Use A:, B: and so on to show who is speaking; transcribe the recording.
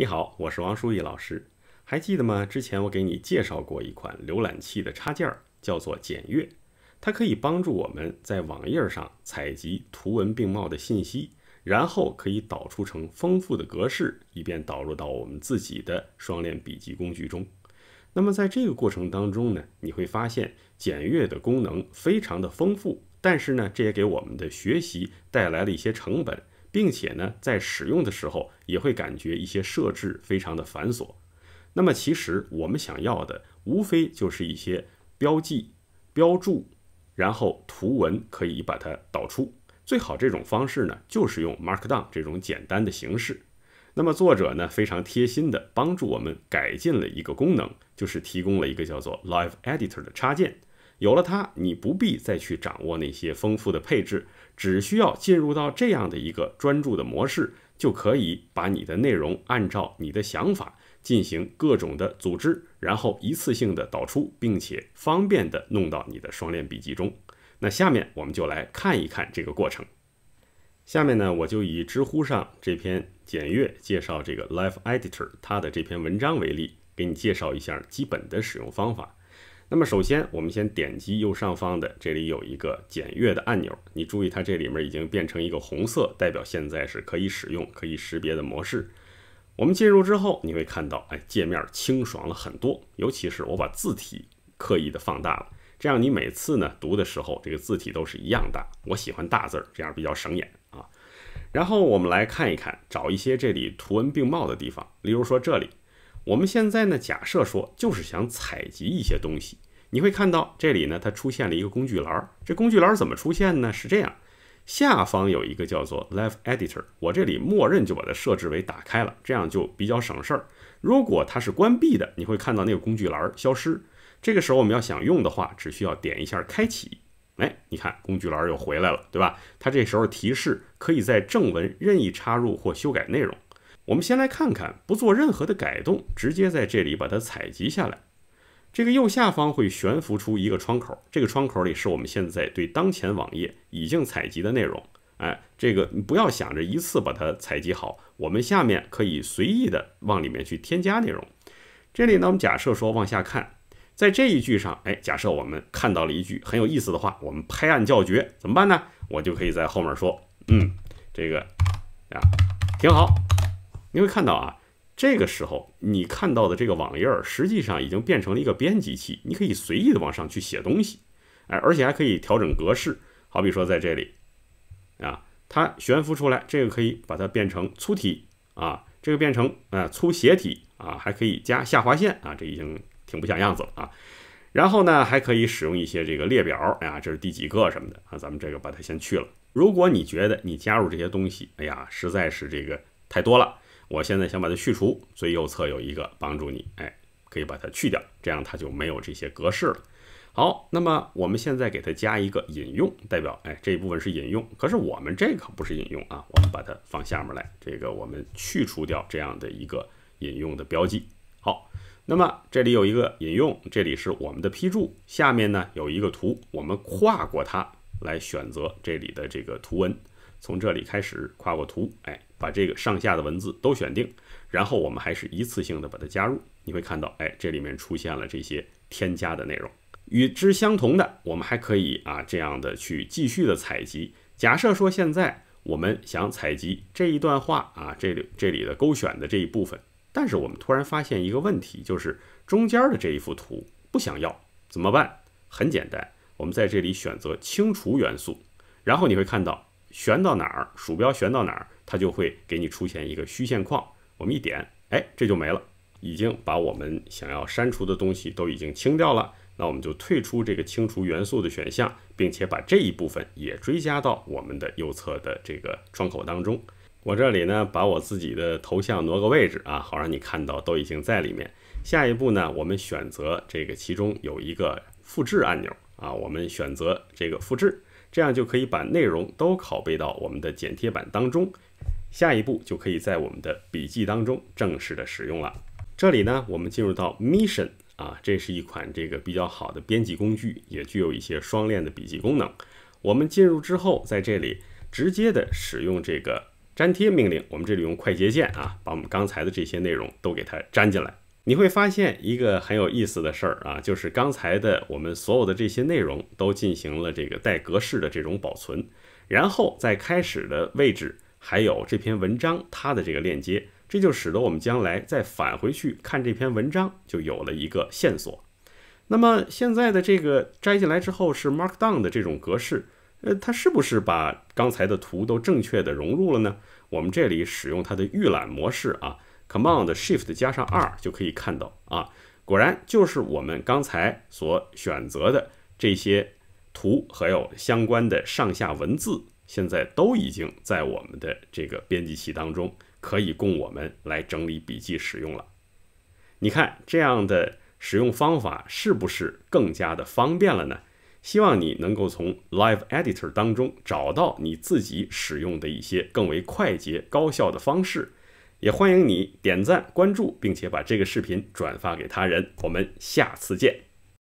A: 你好，我是王淑义老师，还记得吗？之前我给你介绍过一款浏览器的插件儿，叫做简阅，它可以帮助我们在网页上采集图文并茂的信息，然后可以导出成丰富的格式，以便导入到我们自己的双链笔记工具中。那么在这个过程当中呢，你会发现简阅的功能非常的丰富，但是呢，这也给我们的学习带来了一些成本。并且呢，在使用的时候也会感觉一些设置非常的繁琐。那么其实我们想要的无非就是一些标记、标注，然后图文可以把它导出。最好这种方式呢，就是用 Markdown 这种简单的形式。那么作者呢，非常贴心的帮助我们改进了一个功能，就是提供了一个叫做 Live Editor 的插件。有了它，你不必再去掌握那些丰富的配置，只需要进入到这样的一个专注的模式，就可以把你的内容按照你的想法进行各种的组织，然后一次性的导出，并且方便的弄到你的双链笔记中。那下面我们就来看一看这个过程。下面呢，我就以知乎上这篇简略介绍这个 l i f e Editor 它的这篇文章为例，给你介绍一下基本的使用方法。那么首先，我们先点击右上方的，这里有一个检阅的按钮。你注意，它这里面已经变成一个红色，代表现在是可以使用、可以识别的模式。我们进入之后，你会看到，哎，界面清爽了很多，尤其是我把字体刻意的放大了，这样你每次呢读的时候，这个字体都是一样大。我喜欢大字儿，这样比较省眼啊。然后我们来看一看，找一些这里图文并茂的地方，例如说这里。我们现在呢，假设说就是想采集一些东西，你会看到这里呢，它出现了一个工具栏。这工具栏怎么出现呢？是这样，下方有一个叫做 Live Editor，我这里默认就把它设置为打开了，这样就比较省事儿。如果它是关闭的，你会看到那个工具栏消失。这个时候我们要想用的话，只需要点一下开启，哎，你看工具栏又回来了，对吧？它这时候提示可以在正文任意插入或修改内容。我们先来看看，不做任何的改动，直接在这里把它采集下来。这个右下方会悬浮出一个窗口，这个窗口里是我们现在对当前网页已经采集的内容。哎，这个不要想着一次把它采集好，我们下面可以随意的往里面去添加内容。这里呢，我们假设说往下看，在这一句上，哎，假设我们看到了一句很有意思的话，我们拍案叫绝，怎么办呢？我就可以在后面说，嗯，这个啊，挺好。你会看到啊，这个时候你看到的这个网页儿，实际上已经变成了一个编辑器，你可以随意的往上去写东西，哎，而且还可以调整格式。好比说在这里，啊，它悬浮出来，这个可以把它变成粗体啊，这个变成啊粗斜体啊，还可以加下划线啊，这已经挺不像样子了啊。然后呢，还可以使用一些这个列表，哎呀，这是第几个什么的啊？咱们这个把它先去了。如果你觉得你加入这些东西，哎呀，实在是这个太多了。我现在想把它去除，最右侧有一个帮助你，哎，可以把它去掉，这样它就没有这些格式了。好，那么我们现在给它加一个引用，代表哎这一部分是引用，可是我们这个不是引用啊，我们把它放下面来，这个我们去除掉这样的一个引用的标记。好，那么这里有一个引用，这里是我们的批注，下面呢有一个图，我们跨过它来选择这里的这个图文。从这里开始跨过图，哎，把这个上下的文字都选定，然后我们还是一次性的把它加入。你会看到，哎，这里面出现了这些添加的内容。与之相同的，我们还可以啊这样的去继续的采集。假设说现在我们想采集这一段话啊，这里这里的勾选的这一部分，但是我们突然发现一个问题，就是中间的这一幅图不想要，怎么办？很简单，我们在这里选择清除元素，然后你会看到。旋到哪儿，鼠标旋到哪儿，它就会给你出现一个虚线框。我们一点，哎，这就没了，已经把我们想要删除的东西都已经清掉了。那我们就退出这个清除元素的选项，并且把这一部分也追加到我们的右侧的这个窗口当中。我这里呢，把我自己的头像挪个位置啊，好让你看到都已经在里面。下一步呢，我们选择这个其中有一个复制按钮啊，我们选择这个复制。这样就可以把内容都拷贝到我们的剪贴板当中，下一步就可以在我们的笔记当中正式的使用了。这里呢，我们进入到 Mission，啊，这是一款这个比较好的编辑工具，也具有一些双链的笔记功能。我们进入之后，在这里直接的使用这个粘贴命令，我们这里用快捷键啊，把我们刚才的这些内容都给它粘进来。你会发现一个很有意思的事儿啊，就是刚才的我们所有的这些内容都进行了这个带格式的这种保存，然后在开始的位置还有这篇文章它的这个链接，这就使得我们将来再返回去看这篇文章就有了一个线索。那么现在的这个摘进来之后是 Markdown 的这种格式，呃，它是不是把刚才的图都正确的融入了呢？我们这里使用它的预览模式啊。Command Shift 加上 R 就可以看到啊，果然就是我们刚才所选择的这些图，还有相关的上下文字，现在都已经在我们的这个编辑器当中，可以供我们来整理笔记使用了。你看这样的使用方法是不是更加的方便了呢？希望你能够从 Live Editor 当中找到你自己使用的一些更为快捷高效的方式。也欢迎你点赞、关注，并且把这个视频转发给他人。我们下次见。